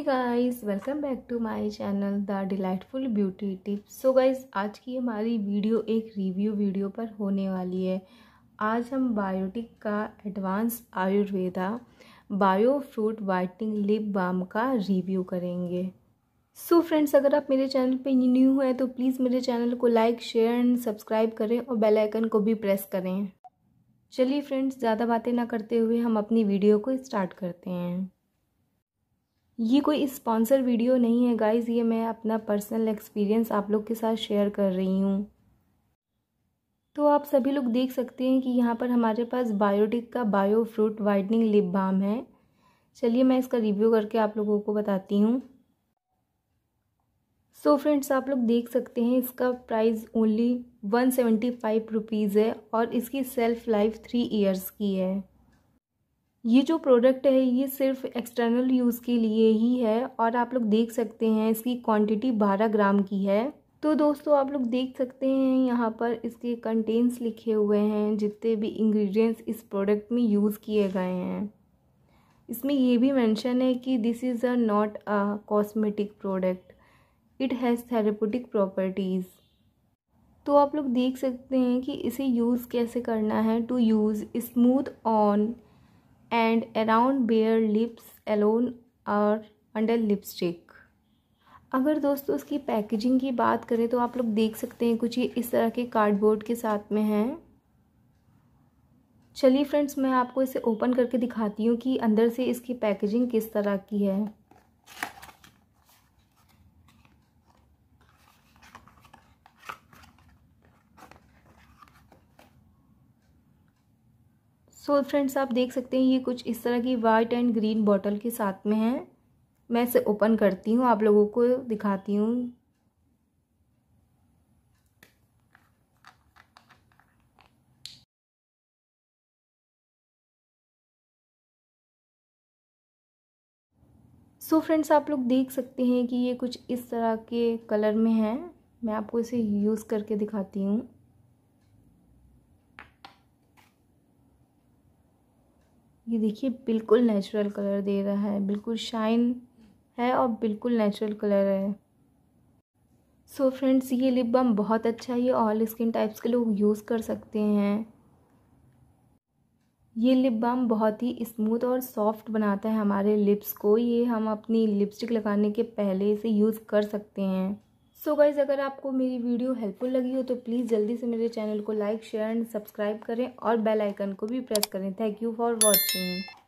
hey guys welcome back to my channel the delightful beauty tips so guys आज की हमारी video एक review video पर होने वाली है आज हम बायोटिक का advance Ayurveda bio fruit whitening lip balm का रिव्यू करेंगे सो so फ्रेंड्स अगर आप मेरे चैनल पे न्यू हैं तो प्लीज़ मेरे चैनल को लाइक शेयर एंड सब्सक्राइब करें और बेलाइकन को भी प्रेस करें चलिए फ्रेंड्स ज़्यादा बातें ना करते हुए हम अपनी वीडियो को स्टार्ट करते हैं ये कोई स्पॉन्सर वीडियो नहीं है गाइज़ ये मैं अपना पर्सनल एक्सपीरियंस आप लोग के साथ शेयर कर रही हूँ तो आप सभी लोग देख सकते हैं कि यहाँ पर हमारे पास बायोटिक का bio fruit whitening lip balm है चलिए मैं इसका रिव्यू करके आप लोगों को बताती हूँ सो so फ्रेंड्स आप लोग देख सकते हैं इसका price only one seventy five rupees है और इसकी सेल्फ लाइफ थ्री इयर्स की है ये जो प्रोडक्ट है ये सिर्फ एक्सटर्नल यूज़ के लिए ही है और आप लोग देख सकते हैं इसकी क्वांटिटी बारह ग्राम की है तो दोस्तों आप लोग देख सकते हैं यहाँ पर इसके कंटेंट्स लिखे हुए हैं जितने भी इंग्रेडिएंट्स इस प्रोडक्ट में यूज़ किए गए हैं इसमें ये भी मेंशन है कि this is a not a cosmetic product it has therapeutic properties तो आप लोग देख सकते हैं कि इसे यूज़ कैसे करना है to use smooth on and around bare lips alone और अंडर लिपस्टिक अगर दोस्तों उसकी पैकेजिंग की बात करें तो आप लोग देख सकते हैं कुछ ये इस तरह के कार्डबोर्ड के साथ में हैं चलिए फ्रेंड्स मैं आपको इसे ओपन करके दिखाती हूँ कि अंदर से इसकी पैकेजिंग किस तरह की है सो so फ्रेंड्स आप देख सकते हैं ये कुछ इस तरह की वाइट एंड ग्रीन बॉटल के साथ में है मैं इसे ओपन करती हूँ आप लोगों को दिखाती हूँ सो so फ्रेंड्स आप लोग देख सकते हैं कि ये कुछ इस तरह के कलर में है मैं आपको इसे यूज़ करके दिखाती हूँ ये देखिए बिल्कुल नेचुरल कलर दे रहा है बिल्कुल शाइन है और बिल्कुल नेचुरल कलर है सो so फ्रेंड्स ये लिप बम बहुत अच्छा है ये ऑल स्किन टाइप्स के लोग यूज़ कर सकते हैं ये लिप बम बहुत ही स्मूथ और सॉफ्ट बनाता है हमारे लिप्स को ये हम अपनी लिपस्टिक लगाने के पहले से यूज़ कर सकते हैं सो so गाइज अगर आपको मेरी वीडियो हेल्पफुल लगी हो तो प्लीज़ जल्दी से मेरे चैनल को लाइक शेयर एंड सब्सक्राइब करें और बेल आइकन को भी प्रेस करें थैंक यू फॉर वॉचिंग